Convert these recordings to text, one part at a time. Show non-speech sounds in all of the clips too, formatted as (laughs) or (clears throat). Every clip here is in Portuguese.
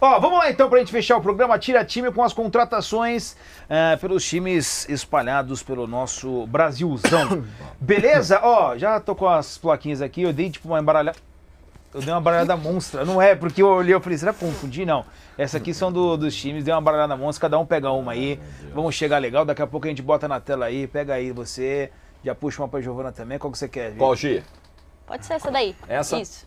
Ó, vamos lá então para a gente fechar o programa Tira Time com as contratações uh, pelos times espalhados pelo nosso Brasilzão. (coughs) Beleza? Ó, já tô com as plaquinhas aqui, eu dei tipo uma embaralhada. Eu dei uma baralhada monstra. Não é, porque eu olhei e falei, será que confundi? Não. Essa aqui são do, dos times, deu uma baralhada monstra, cada um pega uma aí. Vamos chegar legal, daqui a pouco a gente bota na tela aí, pega aí você. Já puxa uma pra Giovana também. Qual que você quer? Viu? Qual, Gi? Pode ser essa daí. Essa? Isso.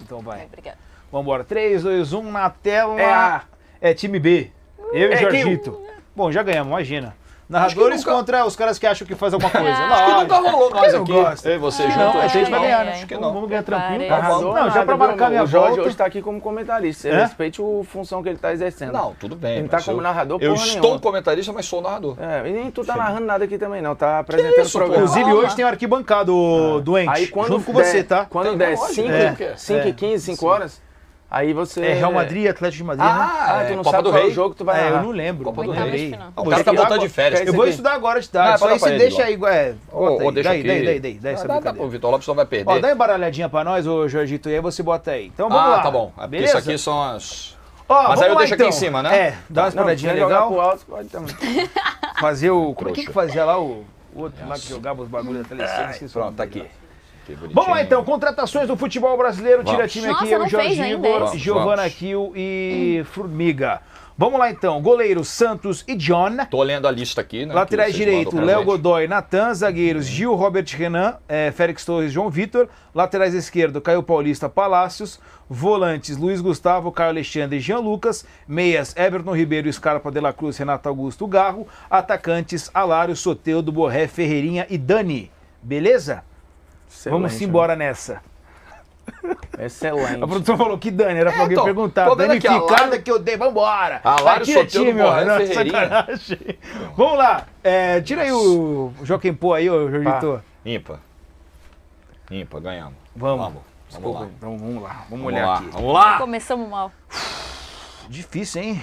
Então vai. Obrigada. Vamos embora. 3, 2, 1 na tela. É, é time B. Eu e é Jorgito. Que... Bom, já ganhamos, imagina. Narradores nunca... contra os caras que acham que faz alguma (laughs) coisa. Não, ah, acho que nunca rolou nós aqui. Gosta. Eu e você junto. Não, a gente vai ganhar, né? Acho que não. Vamos ganhar tranquilo. Narrador, tá não, já pra marcar minha volta. O Jorge hoje tá aqui como comentarista. Você é? respeite a função que ele tá exercendo. Não, tudo bem. Ele tá como eu... narrador, Eu estou nenhuma. comentarista, mas sou narrador. É, e nem tu tá Sim. narrando nada aqui também, não. Tá apresentando o programa. Inclusive, hoje tem o arquibancado, ah. doente. Aí, quando junto com você, tá? Quando der 5 né? e 15, 5 é. horas... Aí você. É Real Madrid, Atlético de Madrid. Ah, né? ah tu é, não Copa sabe do Rei. jogo tu vai. É, eu não lembro. Copa do Rei. O cara tá voltando de férias. Eu vou estudar agora de tarde. Só aí você deixa aí. É, ou, deixa daí, aqui. Daí, daí, daí, daí. O Vitor Lopes não vai perder. Ó, dá embaralhadinha pra nós, ô Jorgito, e aí você bota aí. Então vamos ah, lá. Ah, tá bom. Beleza? Isso aqui são as. Ó, Mas aí eu deixo aqui em então. cima, né? É, dá uma tá. espadadinha legal. (laughs) Fazer o. Como é que fazia lá o outro lá que jogava os bagulhos da televisão? Pronto, tá aqui. Vamos lá então, contratações do futebol brasileiro, tira time Nossa, aqui, eu, Jorginho, é? Giovana Kiel e hum. Formiga. Vamos lá então, goleiro Santos e John. Tô lendo a lista aqui, né? Laterais direito, Léo Godoy, Natan, zagueiros uhum. Gil, Robert Renan, é, Félix Torres, João Vitor. Laterais esquerdo, Caio Paulista, Palácios. Volantes, Luiz Gustavo, Caio Alexandre e Jean Lucas. Meias, Everton Ribeiro, Scarpa de la Cruz, Renato Augusto Garro. Atacantes, Alário, Soteudo, Borré, Ferreirinha e Dani. Beleza? Excelente, Vamos né? embora né? nessa. Excelente. A produção falou que Dani, era é, pra alguém tô, perguntar. Tô vendo aqui a que eu dei, vambora. A larga solteiro do meu Ferreirinha. Vamos lá, é, tira aí o Joaquim Pô aí, ô Jorgito. Ímpa. Ímpa, ganhamos. Vamos. Vamos, vamos lá. Então vamos lá, vamos, vamos olhar lá. aqui. Vamos lá. Começamos mal. Difícil, hein?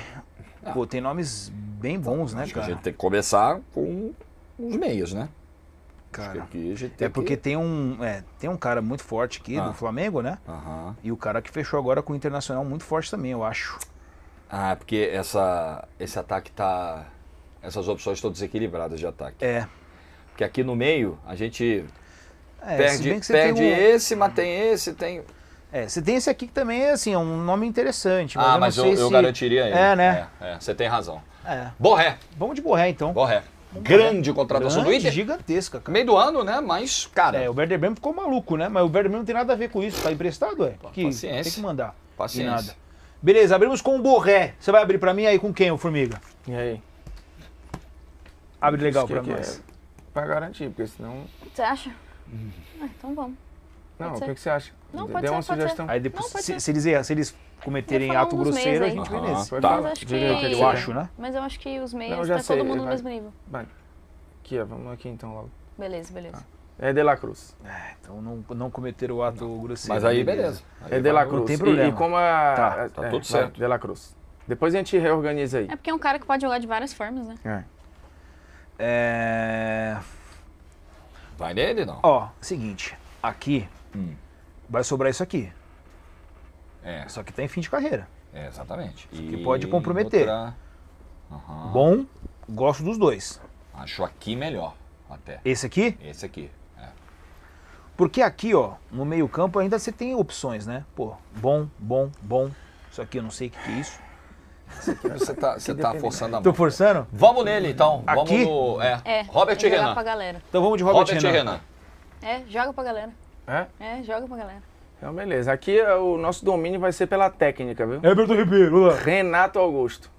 Ah. Pô, tem nomes bem bons, né, Acho cara? a gente tem que começar com os meios, né? cara. é porque que... tem um, é, tem um cara muito forte aqui ah. do Flamengo, né? E o cara que fechou agora com o Internacional muito forte também, eu acho. Ah, é porque essa, esse ataque tá. Essas opções estão desequilibradas de ataque. É. Porque aqui no meio a gente é, perde, perde um... esse, mas tem esse, tem. É, você tem esse aqui que também é assim, é um nome interessante. Mas ah, eu mas eu, eu se... garantiria ele. É, né? É, é, você tem razão. É. Borré. Vamos de borré então. Borré. Né? grande contratação grande, do Inter. gigantesca, cara. Meio do ano, né? Mas, cara... É, o Werder Bremen ficou maluco, né? Mas o Werder Bremen não tem nada a ver com isso. Tá emprestado, é? Que, Paciência. Tem que mandar. Paciência. E nada. Beleza, abrimos com o Borré. Você vai abrir pra mim aí com quem, o Formiga? E aí? Abre legal pra é nós. É pra garantir, porque senão... Você acha? Hum. Ah, então vamos. Não, o que, que, você acha? Não, Dê uma sugestão. Aí depois, não, se, se, eles, se eles cometerem ato um grosseiro, a gente vê nesse. Tá. Mas acho que... Eu acho, né? Mas eu acho que os meios estão tá todo mundo no mesmo nível. Vai. Aqui, vamos aqui então logo. Beleza, beleza. Tá. É De La Cruz. É, então não, não cometer o ato não. grosseiro. Mas aí beleza. beleza. é De La Cruz. Não tem problema. E, e como a... Tá, tá é, tudo certo. De La Cruz. Depois a gente reorganiza aí. É porque é um cara que pode jogar de várias formas, né? É. é... Vai nele, não? Ó, seguinte. Aqui hum. vai sobrar isso aqui. É. Só que em fim de carreira. É, exatamente. Isso que pode comprometer. Outra... Uhum. Bom, gosto dos dois. Acho aqui melhor, até. Esse aqui? Esse aqui. É. Porque aqui, ó, no meio-campo ainda você tem opções, né? Pô, bom, bom, bom. Isso aqui eu não sei o que, que é isso. Você tá, (laughs) você tá forçando a mão. Tô forçando? Vamos nele, então. Aqui? Vamos no, é. é Robert e Renan. Pra galera. Então vamos de Robert, Robert Renan. Renan. É, joga pra galera. É? É, joga pra galera. Então, beleza. Aqui eh, o nosso domínio vai ser pela técnica, viu? Everton Ribeiro, Renato Augusto.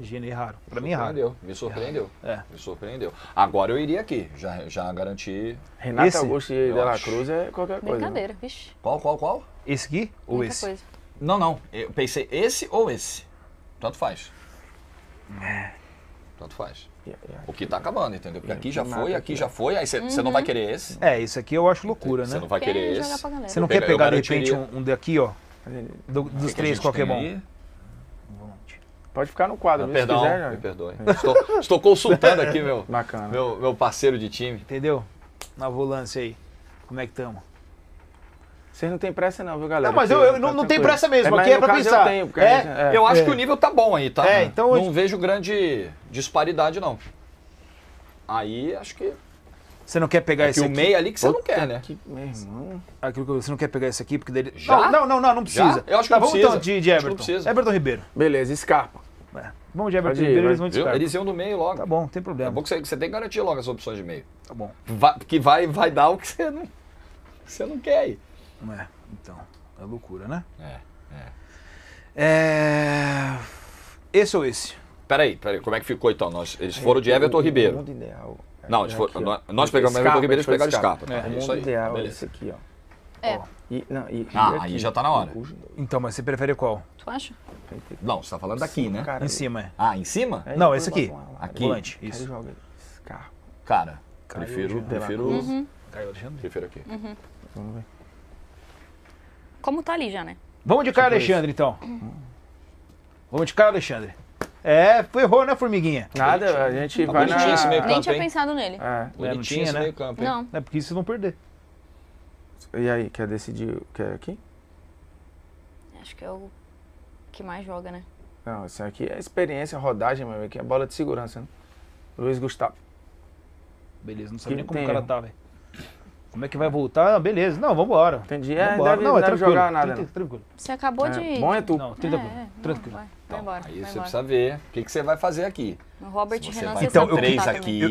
Gênio é raro. Pra mim, é raro. Me surpreendeu. É. Me surpreendeu. Agora eu iria aqui. Já, já garanti. Renato Esse? Augusto e De Cruz é qualquer coisa. Né? Brincadeira, vixe. Qual, qual, qual? Esse aqui ou Muita esse? Coisa. Não, não. Eu pensei esse ou esse. Tanto faz. É. Tanto faz. o que está acabando, entendeu? Porque aqui já foi, aqui já foi, aí você não vai uhum. querer esse. É, isso aqui eu acho loucura, né? Você não vai querer esse. Você não quer pegar de repente um, daqui, ó? dos três, qual que é bom? Pode ficar no quadro, não, ah, perdão, quiser, né? me perdoe. É estou, consultando aqui meu, (laughs) meu meu parceiro de time. Entendeu? Na volância aí. Como é que estamos? Vocês não tem pressa não, viu, galera? Não, mas eu, eu tá não, não tem pressa mesmo, é, aqui é pra pensar. Eu, tenho, é, gente, é, eu acho é. que o nível tá bom aí, tá? É, então não eu... vejo grande disparidade, não. Aí acho que. Você não quer pegar é esse que aqui? o meio ali que você não quer, né? Que, meu irmão. Aquilo que você não quer pegar esse aqui porque dele. Já? Não, não, não, não, precisa. Já? Eu acho que tá, não vamos então de, de Everton. Precisa. Everton Ribeiro. Beleza, escapa É. Vamos de Everton Ribeiro, ir, eles vão de Eles iam do meio logo. Tá bom, tem problema. É bom que você, você tem que garantir logo as opções de meio. Tá bom. Vai, que vai, vai dar o que você não, você não quer aí. É, então, é loucura, né? É, é. é... Esse ou esse? Peraí, peraí, como é que ficou então? Nós, eles foram de Everton o, Ribeiro. O mundo ideal. Não, eles aqui, nós, nós pegamos Everton Ribeiro, eles pegaram escapa. escapa. É, o mundo ideal é esse aqui, ó. É. E, não, e, ah, e aí já tá na hora. Então, mas você prefere qual? Tu acha? Não, você tá falando daqui, né? Cara, em cima, é. Ah, em cima? É, não, esse aqui. Aqui. Volante, isso. Joga esse carro. Cara, prefiro, prefiro... Uhum. Caiu Alexandre? Prefiro aqui. Uhum. Vamos ver. Como tá ali já, né? Vamos de cara, Alexandre, então. Vamos de cara, Alexandre. É, ferrou, né, formiguinha? Nada, a gente Tá vai bonitinho na... esse meio campo, Nem tinha hein? pensado nele. É. é bonitinho tinha, esse né? meio campo, hein? Não. É porque vocês vão perder. E aí, quer decidir? Quer é aqui? Acho que é o que mais joga, né? Não, isso aqui é experiência, rodagem, meu Aqui é bola de segurança, né? Luiz Gustavo. Beleza, não sabia nem como o cara tá, velho. Como é que vai voltar? Ah, beleza. Não, vamos embora. Entendi. É, vambora. Deve, não, é tranquilo. jogar nada. 30, né? tranquilo. Você acabou é. de. Bom é tu. Não, 30 é, é. tranquilo. Não, vai. Então, vai embora, aí vai você embora. precisa ver o que, que você vai fazer aqui. O Robert você Renan, vai então, com três tá aqui.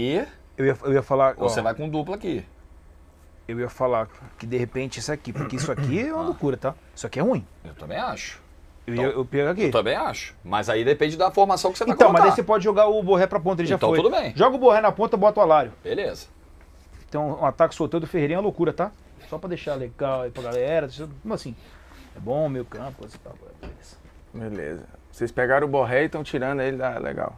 Eu, eu, ia, eu ia falar. Ou ó, você vai com dupla aqui. Eu ia falar que de repente isso aqui, porque isso aqui é uma ah. (coughs) loucura, tá? Isso aqui é ruim. Eu também acho. Eu, então, eu pego aqui. Eu também acho. Mas aí depende da formação que você vai colocar. Então, mas aí você pode jogar o Borré pra ponta, ele então, já foi. Então tudo bem. Joga o Borré na ponta, bota o Alário. Beleza. Tem um, um ataque soltando o Ferreirinha, é loucura, tá? Só pra deixar legal aí pra galera. Como assim? É bom o meu campo, beleza. Beleza. Vocês pegaram o Borré e estão tirando ele da. Legal.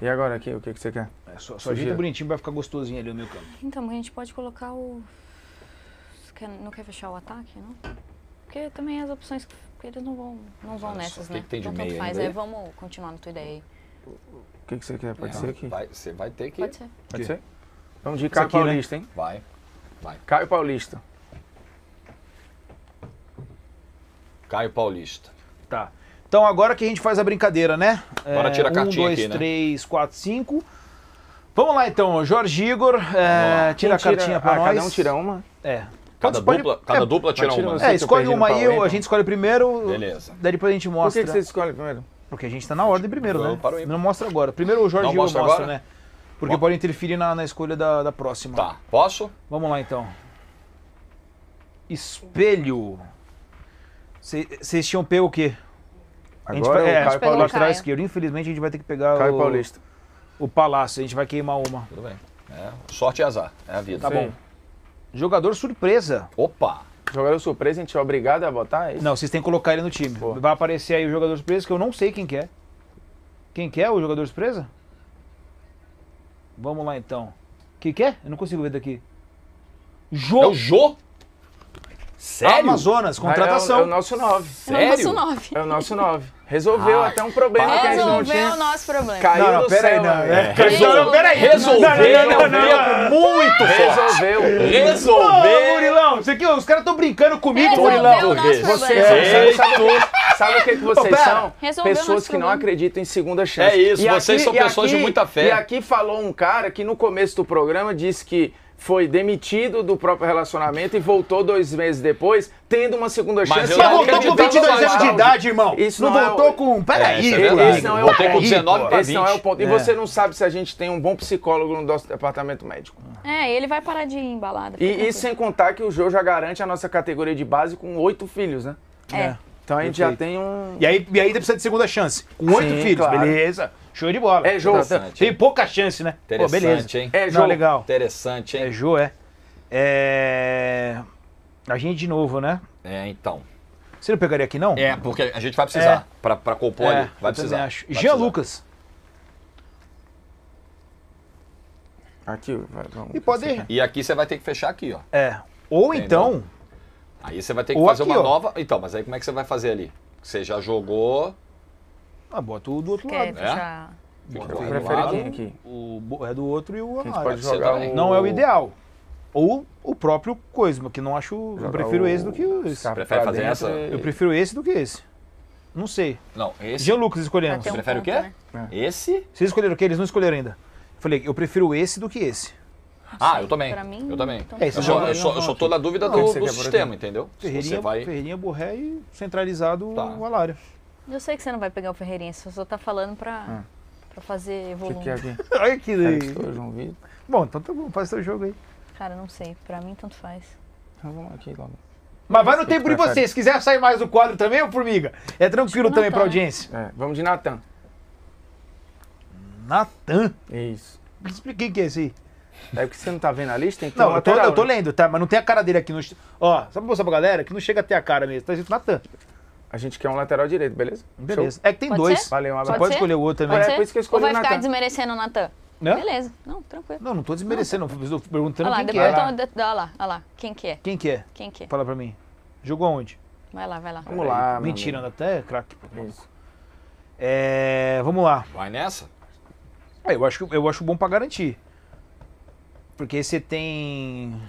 E agora aqui, o que, que você quer? É, só só ajeita bonitinho pra ficar gostosinho ali o meu campo. Então, a gente pode colocar o. Quer, não quer fechar o ataque, não? Porque também as opções. Porque eles não vão, não vão nessas, né? Que tem de então, faz, é, vamos continuar na tua ideia aí. O que, que você quer? Pode ser aqui? Vai, você vai ter que. Pode ser. Pode ser? Vamos de Caio aqui, né? Paulista, né? hein? Vai, vai. Caio Paulista. Caio Paulista. Tá. Então agora que a gente faz a brincadeira, né? Agora é, tira a cartinha um, dois, aqui, né? 3, 4, 5. Vamos lá então, Jorge Igor, é, tira Quem a cartinha tira, pra ah, nós. Cada um tira uma. É. Cada pode, dupla, cada é, dupla tira, tira uma. É, escolhe uma aí, a então. gente escolhe primeiro. Beleza. Daí depois a gente mostra. Por que, que você escolhe primeiro? Porque a gente tá na ordem primeiro, eu né? Não mostra agora. Primeiro o Jorge Não Igor mostra, mostra né? Porque pode interferir na, na escolha da, da próxima. Tá, posso? Vamos lá então. Espelho. Vocês tinham pego o quê? Agora a gente vai, é, é Caio Paulista. Lateral esquerdo. Infelizmente a gente vai ter que pegar Caio o, Paulista. o Palácio. A gente vai queimar uma. Tudo bem. É, sorte e azar. É a vida. Tá Sim. bom. Jogador surpresa. Opa! Jogador surpresa, a gente é obrigado a votar? É não, vocês têm que colocar ele no time. Pô. Vai aparecer aí o jogador surpresa, que eu não sei quem que é. Quem que é o jogador surpresa? Vamos lá então. Que que é? Eu não consigo ver daqui. Jô. É o Jô? Sério? Amazonas, ah, é contratação. É o, nosso 9. É o nosso 9. É o nosso 9 Resolveu ah, até um problema que a gente não tinha. Resolveu o nosso problema. Caiu não, não, do pera céu. Aí, não, né? é. Resolveu. Não, peraí. Resolveu. Não, não, não, Muito Resolveu. Resolveu. Ô, Murilão, isso aqui, os caras estão brincando comigo. Resolveu Murilão, o nosso você, problema. Você, você não sabe Sabe o que, que vocês são? Resolveu pessoas que não acreditam em segunda chance. É isso, e vocês aqui, são pessoas aqui, de muita fé. E aqui falou um cara que no começo do programa disse que foi demitido do próprio relacionamento e voltou dois meses depois, tendo uma segunda chance. Mas, eu mas voltou com 22 anos de idade, irmão. Isso não, não é voltou é, é é o... com... Peraí, é, aí, é Esse não é o ponto. com 19 pra 20. Esse não é o ponto. E é. você não sabe se a gente tem um bom psicólogo no nosso departamento médico. É, ele vai parar de ir embalada. E, e sem contar que o Jô já garante a nossa categoria de base com oito filhos, né? É. Então a gente já tem um. E aí, e aí precisa de segunda chance. Com oito filhos, claro. beleza. Show de bola. É jogo. Tem pouca chance, né? Interessante, Pô, beleza. hein? É jogo. legal. Interessante, hein? É jogo, é. é. A gente de novo, né? É, então. Você não pegaria aqui, não? É, porque a gente vai precisar. É. Pra, pra compor é, vai precisar. Acho. Vai Jean precisar. Lucas. Aqui, vai, vamos. E, pode... e aqui você vai ter que fechar aqui, ó. É. Ou Entendeu? então, Aí você vai ter que ou fazer aqui, uma ó. nova. Então, mas aí como é que você vai fazer ali? Você já jogou. Ah, bota o do outro Esquece, lado. É? Já... Bota o aqui. O é do outro e o armário. Jogar o... Não é o ideal. Ou o próprio Coisma, que não acho. Jogar eu prefiro o... esse do que esse. Prefere fazer essa? Eu prefiro esse do que esse. Não sei. Não, esse. Jean Lucas escolhemos. Um Você prefere ponto, o quê? Né? Esse? Vocês escolheram o quê? Eles não escolheram ainda. Eu falei, eu prefiro esse do que esse. Ah, eu também. Pra mim, eu também. Então... É, eu, é sou eu, só, né? eu só tô na dúvida não, do, do sistema, entendeu? Ferreirinha, vai... Ferreirinha, Borré e centralizado tá. o Alário. Eu sei que você não vai pegar o Ferreirinha, você só tá falando pra, é. pra fazer volume. Olha (laughs) que daí. Bom, então tá bom, faz seu jogo aí. Cara, não sei. Pra mim, tanto faz. Então vamos aqui logo. Mas vai no tempo de vocês. Se quiser sair mais do quadro também, ô Formiga, é tranquilo também pra né? audiência. É, vamos de Natan. Natan? Isso. Expliquei o que é esse aí. É porque você não tá vendo a lista, então. Não, eu tô, eu tô lendo, tá? Mas não tem a cara dele aqui no. Ó, só pra mostrar pra galera que não chega até a cara mesmo. Tá escrito Natan. Tá a gente quer um lateral direito, beleza? Beleza. Show. É que tem Pode dois. Ser? Valeu, Pode, Pode escolher o outro também. Pode é por isso que eu escolhi Ou vai o ficar desmerecendo o Natan? Não? Beleza. Não, tranquilo. Não, não tô desmerecendo. Não, tô perguntando olha lá, quem que é. Olha lá, olha lá, lá. Quem que é? Quem que é? Quem que é? Fala pra mim. Jogou onde? Vai lá, vai lá. Vamos lá, Mentira, anda até craque. É, vamos lá. Vai nessa? É, eu acho, eu acho bom pra garantir. Porque você tem.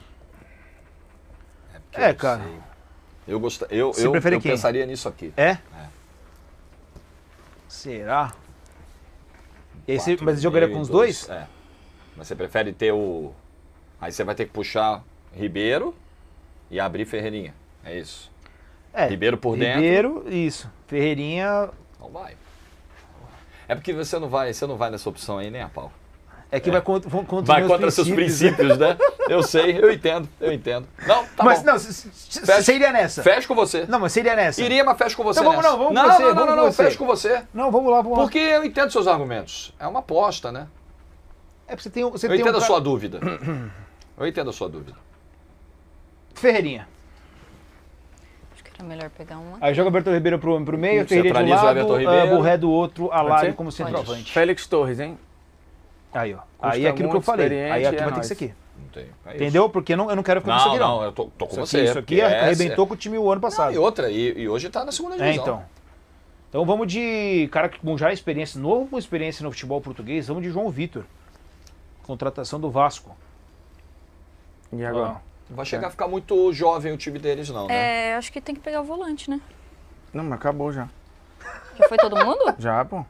É, é cara. Sei. Eu, gosto eu, eu, eu pensaria nisso aqui. É? é. Será? E aí você, mas jogaria com os dois? dois? É. Mas você prefere ter o. Aí você vai ter que puxar Ribeiro e abrir Ferreirinha. É isso. É, Ribeiro por dentro. Ribeiro, isso. Ferreirinha. Não vai. É porque você não vai, você não vai nessa opção aí nem né, a pau. É que é. vai contra, contra vai contra princípios. seus princípios, né? Eu sei, eu entendo, eu entendo. Não, tá mas, bom. Mas não, Você iria nessa. Fecha com você. Não, mas iria nessa. Iria, mas fecha com você. Então, vamos, nessa. não, vamos não, você, não, não, não, não, fecha com você. Não, vamos lá, vamos lá. Porque eu entendo seus argumentos. É uma aposta, né? É porque você tem, você eu tem entendo a sua dúvida. (clears throat) eu entendo a sua dúvida. Ferreirinha. Acho que era melhor pegar uma. Aí joga o Bertão Ribeiro pro, pro meio, Ferreirinha de um lado, o ah, Everton Ribeiro. Burré do outro, Alário como centroavante. Félix Torres, hein? Aí, ó. Custa aí é aquilo que eu falei. Aí aqui é vai ter que ser aqui. É Entendeu? Porque não, eu não quero ficar não, com isso aqui, não. Não, eu tô, tô com isso você. Aqui, isso aqui é, é, arrebentou é... com o time o ano passado. Não, e outra, e, e hoje tá na segunda é, divisão. É, então. Então vamos de cara com já experiência, novo experiência no futebol português, vamos de João Vitor. Contratação do Vasco. E agora? Não vai chegar é. a ficar muito jovem o time deles, não, né? É, acho que tem que pegar o volante, né? Não, mas acabou já. Já foi todo mundo? (laughs) já, pô.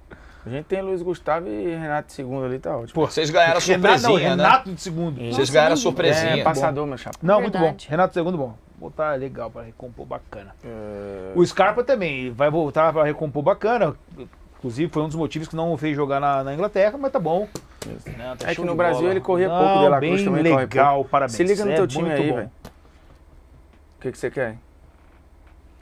A gente tem Luiz Gustavo e Renato de segundo ali, tá ótimo. Pô, vocês ganharam a surpresinha, Renato, né? Renato de segundo. Vocês ganharam a surpresinha. É, passador, meu chapa. Não, Verdade. muito bom. Renato de segundo, bom. Voltar tá legal para recompor bacana. É... O Scarpa também vai voltar para recompor bacana. Inclusive, foi um dos motivos que não o fez jogar na, na, Inglaterra, mas tá bom. Não, tá é que no Brasil bola. ele corria não, pouco, Dela Cruz também legal, corre pouco. parabéns. Se liga no teu é time aí, velho. O que, que você quer?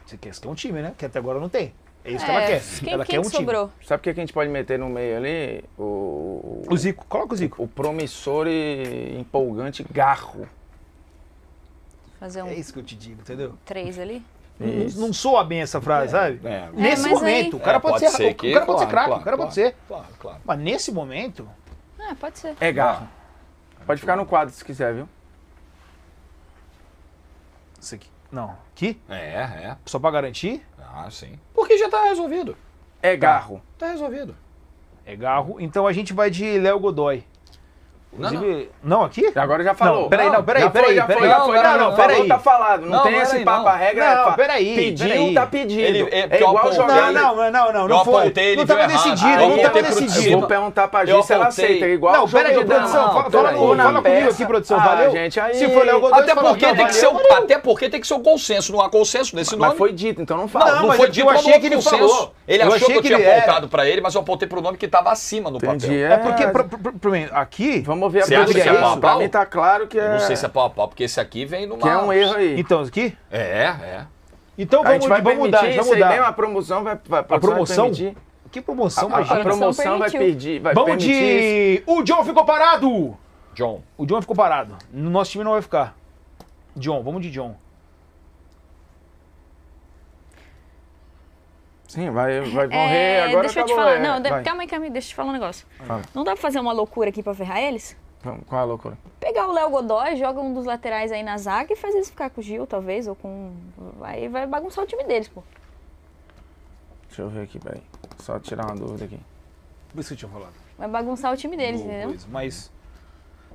Você quer um time, né? Que até agora não tem. É isso é, que ela é. quer. Quem, ela quem quer um sobrou? time. Sabe o que a gente pode meter no meio ali? O, o Zico, coloca o Zico. O promissor e empolgante Garro. Fazer um. É isso que eu te digo, entendeu? Três ali? Isso. Não, não soa bem essa frase, é, sabe? É, nesse é, momento, aí... o é, cara pode, ser, o cara pode ser claro, o cara claro, pode ser. Claro, claro. Mas nesse momento. É, pode ser. É garro. Pode ficar no quadro se quiser, viu? Isso aqui. Não. Aqui? É, é. Só pra garantir? Ah, sim. Porque já está resolvido. É garro. Está tá resolvido. É garro. Então a gente vai de Léo Godoy. Inclusive, não, não. não, aqui? Agora já falou. peraí, não, peraí, peraí. Já peraí, Não, peraí não, peraí. tá falado. Não, tem esse papo, a regra não, é. Não, peraí. Pediu, tá pedindo Ele, é, é igual jogar. Não, não, não, não. Não foi. Não tava decidido, não tava decidido. vou perguntar pra gente se ela aceita. É igual Não, peraí, produção. Fala comigo ah, aqui, produção. Ah, valeu. Se for Léo Godoy, até porque tem que ser Até porque tem que ser o consenso. Não há consenso nesse nome. Mas foi dito, então não fala. Não foi dito, eu achei que ele falou. Ele achou que eu tinha apontado pra ele, mas eu apontei pro nome que tava acima no papel. É porque, aqui. Vamos se a Você acha que é, é pau a pau? Pra mim tá claro que é... Não sei é se é pau a pau, porque esse aqui vem numa... Que é um erro aí. Então, aqui? É, é. Então vamos, vai vamos mudar, vamos mudar. Mesmo, a promoção vai, vai a promoção? Vai que promoção, a, a, a promoção vai pedir, vai vamos de isso. o John ficou parado. John. O John ficou parado. No nosso time não vai ficar. John, vamos de John. Sim, vai, vai é, morrer é, agora. Deixa eu te falar. É, não, vai. calma aí, calma aí, deixa eu te falar um negócio. Fala. Não dá pra fazer uma loucura aqui pra ferrar eles? Então, qual é a loucura? Pegar o Léo Godoy, joga um dos laterais aí na zaga e faz eles ficar com o Gil, talvez, ou com. Aí vai bagunçar o time deles, pô. Deixa eu ver aqui, peraí. Só tirar uma dúvida aqui. Por isso que eu tinha rolado Vai bagunçar o time deles, Boa, entendeu? Mas.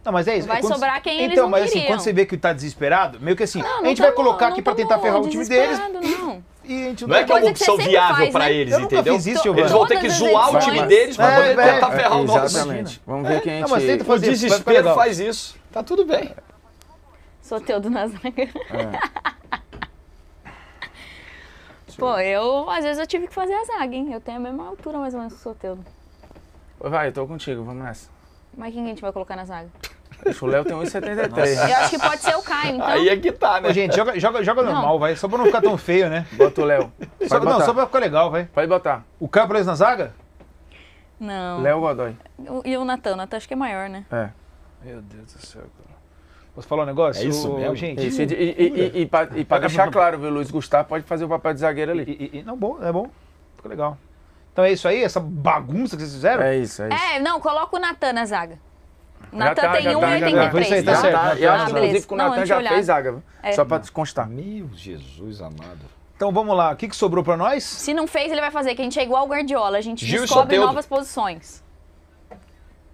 Não, mas é isso. É vai é sobrar quem então, eles Então, mas assim, queriam. assim, quando você vê que tá desesperado, meio que assim, não, não a gente vai colocar aqui para tentar ferrar o time deles. Não e a gente não, não é que é uma opção viável para né? eles, eu entendeu? Fiz isso, eles vão ter que zoar o time deles para é, poder é, tentar é. ferrar o nosso. Exatamente. Vamos ver quem a gente... Não, o desespero faz isso. Tá tudo bem. Soteudo na zaga. (laughs) Pô, eu, às vezes, eu tive que fazer a zaga, hein? Eu tenho a mesma altura, mais ou menos, que o Soteudo. Vai, eu tô contigo, vamos nessa. Mas quem a gente vai colocar na zaga? O Léo tem 1,73. Eu acho que pode ser o Caio, então. Aí é que tá, né? Ô, gente, joga, joga, joga normal, vai. Só pra não ficar tão feio, né? Bota o Léo. Só, não, só pra ficar legal, vai. Pode botar. O Caio preso na zaga? Não. Léo Godoy. e o Natan? O Natan acho que é maior, né? É. Meu Deus do céu, cara. Posso falar um negócio? É isso mesmo, gente. Isso, e, e, e, e, pra, e pra deixar claro, viu, Luiz Gustavo pode fazer o papel de zagueiro ali. E, não, bom, é bom. Fica legal. Então é isso aí? Essa bagunça que vocês fizeram? É isso, é isso. É, não, coloca o Natan na zaga. Natan tá, tem 1,83. Tá, né? tá certo. Tá, eu acho que inclusive o Natan já fez água. É. Só para constar. Meu Jesus amado. Então vamos lá, o que, que sobrou para nós? Se não fez, ele vai fazer, que a gente é igual o Guardiola, a gente Gil descobre novas posições.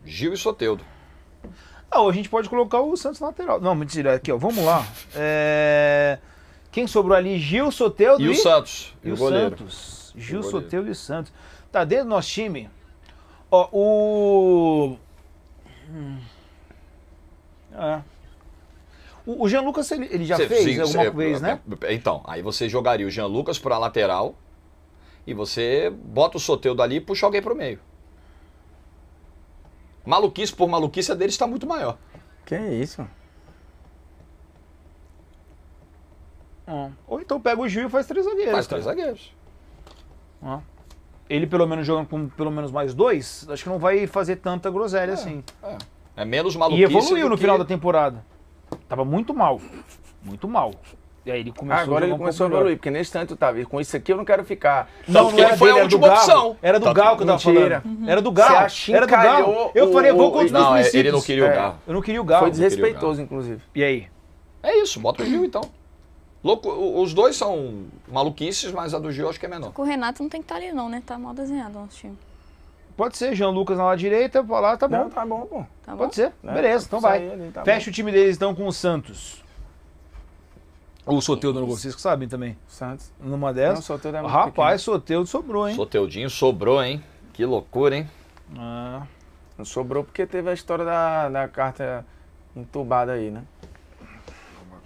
Gil e Soteudo. Ah, ou a gente pode colocar o Santos lateral. Não, mentira, aqui ó, vamos lá. É... Quem sobrou ali? Gil, Soteudo e... e... o Santos. E o, goleiro. Santos. Gil, Soteudo e Santos. Tá dentro do nosso time. Ó, o... Hum. É. O, o Jean Lucas, ele, ele já cê, fez sim, alguma cê, vez, né? É, é, então, aí você jogaria o Jean Lucas para lateral e você bota o Soteu dali e puxa alguém para o meio. Maluquice por maluquice, a dele está muito maior. Que isso? Hum. Ou então pega o Gil e faz três zagueiros. Faz três cara. zagueiros. Hum ele pelo menos jogando com pelo menos mais dois, acho que não vai fazer tanta groselha é, assim. É. é menos maluquice E evoluiu no que... final da temporada. Tava muito mal. Muito mal. E aí ele começou ah, agora a ele começou a evoluir, porque nesse tanto eu tava, com isso aqui eu não quero ficar. Não, não, não era foi dele, a última era opção. Era do Gal que eu tava falando. Uhum. Era do Gal. Era do Gal. Eu falei, eu vou contra os meus é, Ele não queria o é. Gal. Eu não queria o Gal. Foi desrespeitoso, inclusive. E aí? É isso, bota o Gil então. Louco, os dois são maluquices, mas a do Gil acho que é menor. Com O Renato não tem que estar tá ali não, né? Tá mal desenhado o nosso time. Pode ser, Jean Lucas na lá direita, pra lá, tá bom. Não, tá bom, pô. Tá Pode bom? ser, é, beleza, então vai. tá Fecha bom. o time deles então com o Santos. Ou o Soteudo no gol, vocês que sabem também. Santos. Numa dessas. Não, Soteudo é muito Rapaz, pequeno. Soteudo sobrou, hein? Soteudinho sobrou, hein? Que loucura, hein? Ah. Não sobrou porque teve a história da, da carta entubada aí, né?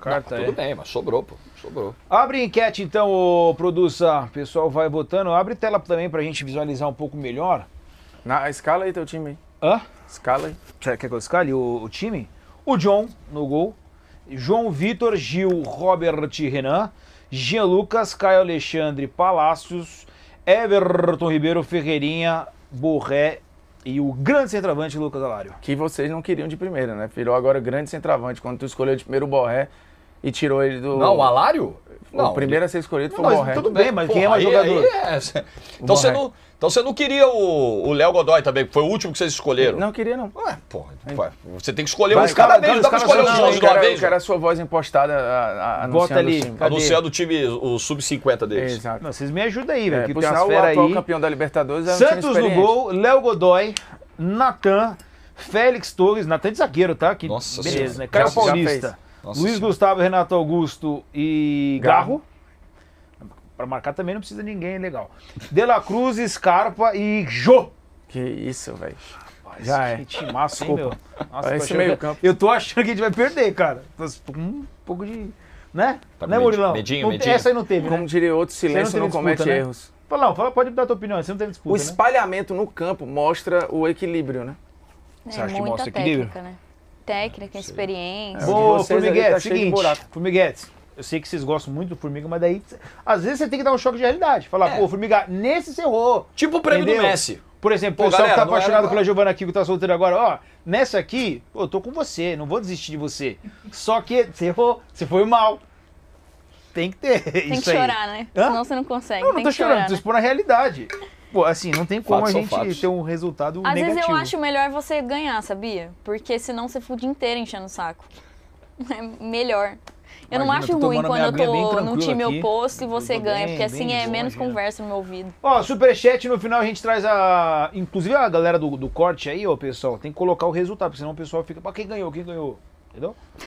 carta, Não, é. Tudo bem, mas sobrou, pô. Sobrou. Abre enquete então, ô, produça. O pessoal vai botando. Abre tela também pra gente visualizar um pouco melhor. Na escala aí teu time, Hã? Escala aí. Quer que eu escale o, o time? O John no gol. João Vitor, Gil, Robert Renan. Jean Lucas, Caio Alexandre, Palácios. Everton Ribeiro, Ferreirinha, Borré e o grande centroavante Lucas Alário. Que vocês não queriam de primeira, né? Virou agora grande centroavante. Quando tu escolheu de primeiro o Borré, e tirou ele do. Não, o Alário? O primeiro a ser escolhido foi o Borré. Tudo bem, mas Porra, quem é mais aí, jogador? Aí é... é então, você não, então você não queria o, Léo Godoy também, que foi o último que vocês escolheram? Não, queria não. Ué, porra, você tem que escolher Vai, cara cada, você vez, não dá pra escolher os 11 de uma assim, vez. O a é sua voz impostada a, a, Bota ali, o assim. anunciando o time, o sub-50 deles. exato. Não, vocês me ajudam aí, velho. É, que por o atual aí. campeão da Libertadores é Santos no gol, Léo Godoy, Natan, Félix Torres, Natan de zagueiro, tá? Que Nossa beleza, senhora. né? Caio Paulista. Nossa Luiz senhora. Gustavo, Renato Augusto e Garro. Garro. Para marcar também não precisa ninguém, é legal. De La Cruz, Scarpa e Jô. Que isso, velho. Já é. Que timaço, hein, meu? Nossa, Esse meio que... campo. Eu tô achando que a gente vai perder, cara. Tô com um pouco de... Né? Tá né, Murilão? Medinho, medinho. Essa aí não teve, Como né? diria outro, silêncio não, não comete né? erros. Fala, fala, pode dar a tua opinião, você não tem disputa, O né? espalhamento né? no campo mostra o equilíbrio, né? É, você acha que mostra técnica, equilíbrio? Né? técnica, experiência. Ô, é, Formiguete, tá seguinte, Formiguetes, eu sei que vocês gostam muito do Formiga, mas daí, às vezes você tem que dar um choque de realidade. Falar, é. pô, Formiga, nesse você errou. Tipo o prêmio entendeu? do Messi. Por exemplo, pô, o pessoal que tá apaixonado era... pela Giovana aqui, que tá solteiro agora, ó, nessa aqui, pô, eu tô com você, não vou desistir de você. Só que você errou, você foi mal. Tem que ter tem isso Tem que chorar, aí. né? Senão você não consegue. Não, não tô chorando, chorar, né? tô na realidade. Pô, assim, não tem como fatos a gente fatos. ter um resultado Às negativo. vezes eu acho melhor você ganhar, sabia? Porque senão você fica o dia inteiro enchendo o saco. (laughs) É melhor. Eu Imagina, não acho ruim quando eu tô num time aqui. oposto e você ganha, bem, porque assim é boa, menos conversa no meu ouvido. Ó, superchat, no final a gente traz a. Inclusive a galera do, do corte aí, ó, pessoal, tem que colocar o resultado, porque senão o pessoal fica. Pra quem ganhou, quem ganhou? Entendeu?